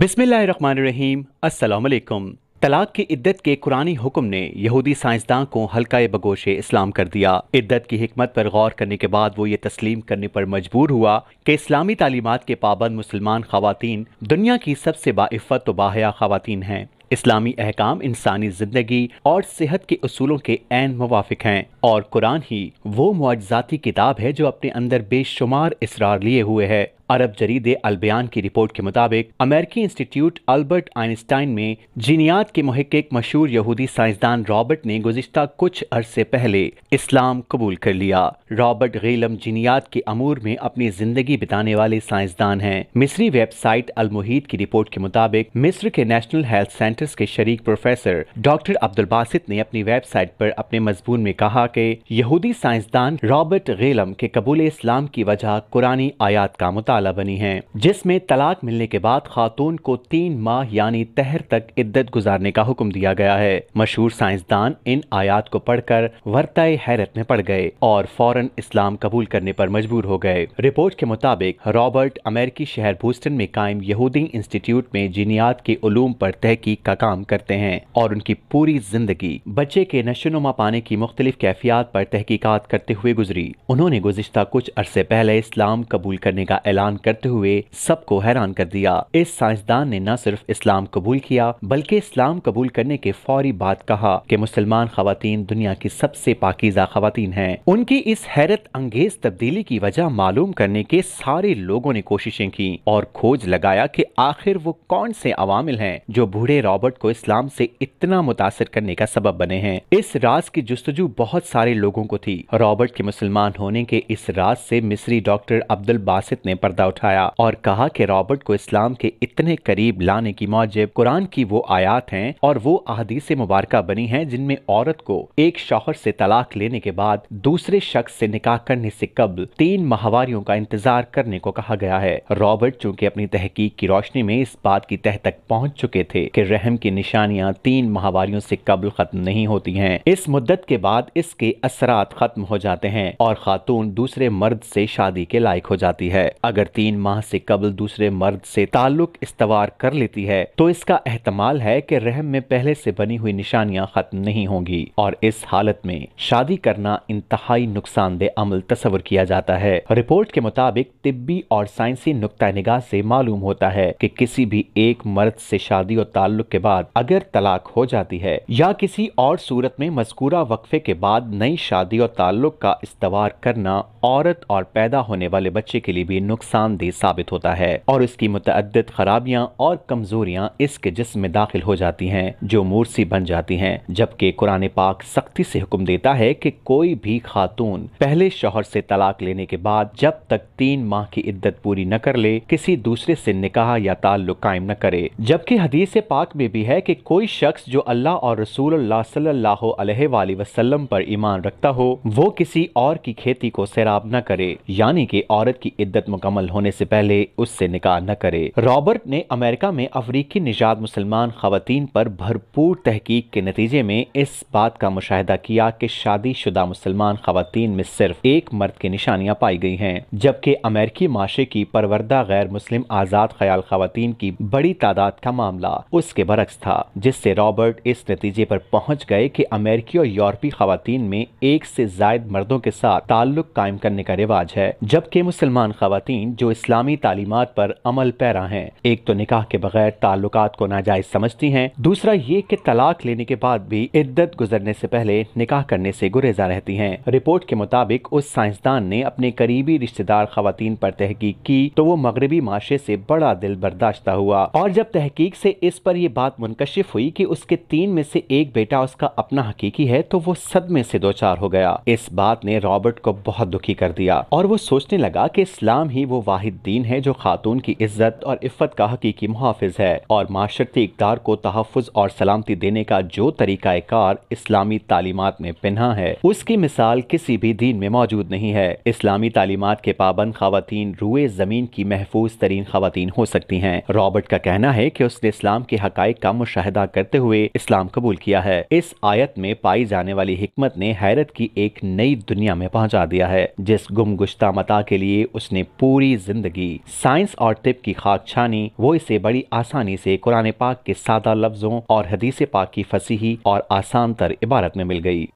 बिसमीम असलकम तलाक की इद्दत के कुरानी हुक्म ने यहूदी साइंसदान को हल्का बगोश इस्लाम कर दिया इद्दत की हमत पर गौर करने के बाद वो ये तस्लीम करने पर मजबूर हुआ कि इस्लामी तालीमत के पाबंद मुसलमान खातन दुनिया की सबसे बाफ़त व तो बाहया खातन हैं इस्लामी अहकाम इंसानी जिंदगी और सेहत के असूलों के एन मुवाफिक हैं और कुरान ही वो मुआजाती किताब है जो अपने अंदर बेशुमार इसरार लिए हुए है अरब जरीदे अलबयान की रिपोर्ट के मुताबिक अमेरिकी इंस्टीट्यूट अल्बर्ट आइंस्टाइन में जीनियात के एक मशहूर यहूदी साइंसदान रॉबर्ट ने गुजशत कुछ अरसे पहले इस्लाम कबूल कर लिया रॉबर्ट गीलम जीनियात के अमूर में अपनी जिंदगी बिताने वाले साइंसदान हैं मिस्री वेबसाइट अलमुहीद की रिपोर्ट के मुताबिक मिस्र के नेशनल हेल्थ सेंटर्स के शरीक प्रोफेसर डॉक्टर अब्दुल बासित ने अपनी वेबसाइट पर अपने मजबून में कहा कि यहूदी साइंसदान रॉबर्ट गेलम के कबूल इस्लाम की वजह कुरानी आयात का मुताबिक ताला बनी है जिसमें तलाक मिलने के बाद खातून को तीन माह यानी तहर तक इद्दत गुजारने का हुक्म दिया गया है मशहूर साइंसदान इन आयात को पढ़कर वर्ताए हैरत में पड़ गए और फौरन इस्लाम कबूल करने पर मजबूर हो गए रिपोर्ट के मुताबिक रॉबर्ट अमेरिकी शहर बोस्टन में कायम यहूदी इंस्टीट्यूट में जीनियात के उलूम पर तहकीक का काम करते हैं और उनकी पूरी जिंदगी बच्चे के नशोनुमा पाने की मुख्तलिफ कैफियात पर तहकीकात करते हुए गुजरी उन्होंने गुजशत कुछ अरसे पहले इस्लाम कबूल करने का ऐलान ऐलान करते हुए सबको हैरान कर दिया इस साइंसदान ने न सिर्फ इस्लाम कबूल किया बल्कि इस्लाम कबूल करने के फौरी बाद कहा कि मुसलमान खातन दुनिया की सबसे पाकिजा खातन हैं उनकी इस हैरत अंगेज तब्दीली की वजह मालूम करने के सारे लोगों ने कोशिशें की और खोज लगाया कि आखिर वो कौन से अवामिल हैं जो बूढ़े रॉबर्ट को इस्लाम से इतना मुतासर करने का सबब बने हैं इस राज की जस्तजू बहुत सारे लोगों को थी रॉबर्ट के मुसलमान होने के इस राज से मिस्री डॉक्टर अब्दुल बासित ने पर्दा पर्दा उठाया और कहा कि रॉबर्ट को इस्लाम के इतने करीब लाने की मौजिब कुरान की वो आयात हैं और वो अहदीस मुबारक बनी हैं जिनमें औरत को एक शौहर से तलाक लेने के बाद दूसरे शख्स से निकाह करने से कबल तीन माहवारियों का इंतजार करने को कहा गया है रॉबर्ट चूंकि अपनी तहकीक की रोशनी में इस बात की तह तक पहुँच चुके थे की रहम की निशानियाँ तीन माहवारियों से कबल खत्म नहीं होती है इस मुद्दत के बाद इसके असरा खत्म हो जाते हैं और खातून दूसरे मर्द से शादी के लायक हो जाती है अगर तीन माह से कबल दूसरे मर्द से ताल्लुक इस्तवार कर लेती है तो इसका एहतमाल है कि रहम में पहले से बनी हुई निशानियां खत्म नहीं होंगी और इस हालत में शादी करना इंतहाई नुकसानदेह अमल तस्वर किया जाता है रिपोर्ट के मुताबिक तिब्बी और साइंसी नुकता निगाह से मालूम होता है कि किसी भी एक मर्द से शादी और ताल्लुक के बाद अगर तलाक हो जाती है या किसी और सूरत में मजकूरा वक्फे के बाद नई शादी और ताल्लुक का इस्तवार करना औरत और पैदा होने वाले बच्चे के लिए भी नुकसान नुकसानदेह साबित होता है और इसकी मुतद खराबियाँ और कमजोरियाँ इसके जिसम में दाखिल हो जाती हैं जो मूर्सी बन जाती हैं जबकि कुरान पाक सख्ती से हुक्म देता है कि कोई भी खातून पहले शोहर से तलाक लेने के बाद जब तक तीन माह की इद्दत पूरी न कर ले किसी दूसरे से निकाह या ताल्लुक कायम न करे जबकि हदीस पाक में भी है कि कोई शख्स जो अल्लाह और रसूल सल्लल्लाहु अलैहि वसल्लम पर ईमान रखता हो वो किसी और की खेती को सैराब न करे यानी कि औरत की इद्दत मुकम्मल मुकम्मल होने से पहले उससे निकाह न करे रॉबर्ट ने अमेरिका में अफ्रीकी निजात मुसलमान खातन पर भरपूर तहकीक के नतीजे में इस बात का मुशाह किया कि शादीशुदा मुसलमान खातन में सिर्फ एक मर्द की निशानियां पाई गई हैं जबकि अमेरिकी माशे की परवरदा गैर मुस्लिम आज़ाद ख्याल खातन की बड़ी तादाद का मामला उसके बरक्स था जिससे रॉबर्ट इस नतीजे पर पहुंच गए कि अमेरिकी और यूरोपी खातन में एक से जायद मर्दों के साथ ताल्लुक कायम करने का रिवाज है जबकि मुसलमान खातन जो इस्लामी तालीमत पर अमल पैरा हैं एक तो निकाह के बगैर ताल्लुक को नाजायज समझती हैं दूसरा ये कि तलाक लेने के बाद भी इद्दत गुजरने से पहले निकाह करने से गुरेजा रहती हैं रिपोर्ट के मुताबिक उस साइंसदान ने अपने करीबी रिश्तेदार खातन पर तहकीक की तो वो मगरबी माशे से बड़ा दिल बर्दाश्ता हुआ और जब तहकीक से इस पर यह बात मुनकशिफ हुई कि उसके तीन में से एक बेटा उसका अपना हकीकी है तो वो सदमे से दो चार हो गया इस बात ने रॉबर्ट को बहुत दुखी कर दिया और वो सोचने लगा कि इस्लाम ही वो वो वाहिद दीन है जो खातून की इज्जत और इफ़त का हकीकी मुहाफ़ है और माशरती इकदार को तहफ़ और सलामती देने का जो तरीक़ाकार इस्लामी तालीमत में पन्हा है उसकी मिसाल किसी भी दीन में मौजूद नहीं है इस्लामी तालीमत के पाबंद खातन रुए ज़मीन की महफूज तरीन खातन हो सकती हैं रॉबर्ट का कहना है कि उसने इस्लाम के हक का मुशाह करते हुए इस्लाम कबूल किया है इस आयत में पाई जाने वाली हमत ने हैरत की एक नई दुनिया में पहुँचा दिया है जिस गुम गुश्ता मता के लिए उसने पूरी मेरी जिंदगी साइंस और टिप की खाक छानी वो इसे बड़ी आसानी से कुरान पाक के सादा लफ्जों और हदीस पाक की फसीही और आसान तर इबारत में मिल गई